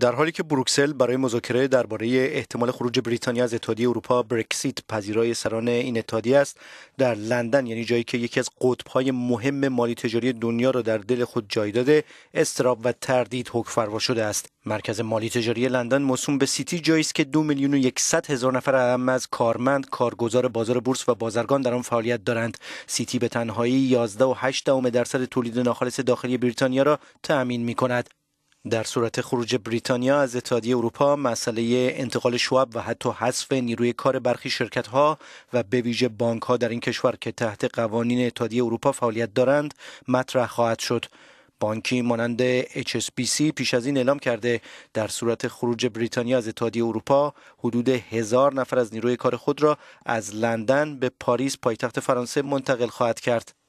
در حالی که بروکسل برای مذاکره درباره احتمال خروج بریتانیا از اتحادیه اروپا برکسیت پذیرای سران این اتحادیه است در لندن یعنی جایی که یکی از قطبهای مهم مالی تجاری دنیا را در دل خود جای داده استراب و تردید حک فروا شده است مرکز مالی تجاری لندن موسوم به سیتی جایی است که دو میلیون و یکصد هزار نفر اهم از کارمند کارگزار بازار بورس و بازرگان در آن فعالیت دارند سیتی به تنهایی 11 و 8 درصد تولید ناخالص داخلی بریتانیا را تأمین می کند در صورت خروج بریتانیا از اتحادیه اروپا مسئله انتقال شواب و حتی حذف نیروی کار برخی شرکت ها و به ویژه بانک ها در این کشور که تحت قوانین اتحادیه اروپا فعالیت دارند مطرح خواهد شد بانکی مانند HSBC پیش از این اعلام کرده در صورت خروج بریتانیا از اتحادیه اروپا حدود هزار نفر از نیروی کار خود را از لندن به پاریس پایتخت فرانسه منتقل خواهد کرد